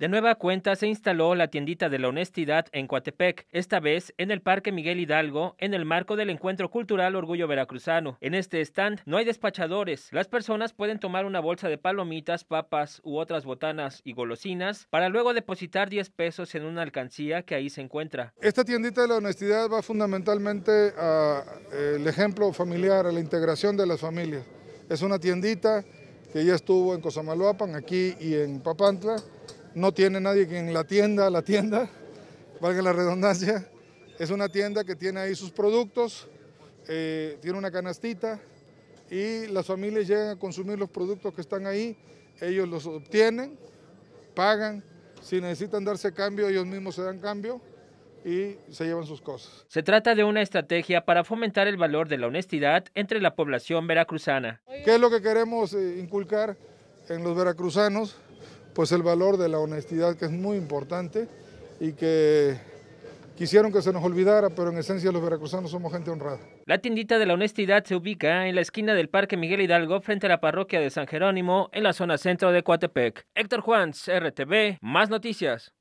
De nueva cuenta se instaló la tiendita de la honestidad en Coatepec, esta vez en el Parque Miguel Hidalgo, en el marco del encuentro cultural Orgullo Veracruzano. En este stand no hay despachadores. Las personas pueden tomar una bolsa de palomitas, papas u otras botanas y golosinas para luego depositar 10 pesos en una alcancía que ahí se encuentra. Esta tiendita de la honestidad va fundamentalmente al ejemplo familiar, a la integración de las familias. Es una tiendita que ya estuvo en Cosamaloapan, aquí y en Papantla no tiene nadie que en la tienda, la tienda, valga la redundancia, es una tienda que tiene ahí sus productos, eh, tiene una canastita y las familias llegan a consumir los productos que están ahí, ellos los obtienen, pagan, si necesitan darse cambio, ellos mismos se dan cambio y se llevan sus cosas. Se trata de una estrategia para fomentar el valor de la honestidad entre la población veracruzana. ¿Qué es lo que queremos eh, inculcar en los veracruzanos? pues el valor de la honestidad que es muy importante y que Quisieron que se nos olvidara, pero en esencia los veracruzanos somos gente honrada. La tiendita de la honestidad se ubica en la esquina del Parque Miguel Hidalgo frente a la parroquia de San Jerónimo en la zona centro de Coatepec. Héctor Juans, RTV, más noticias.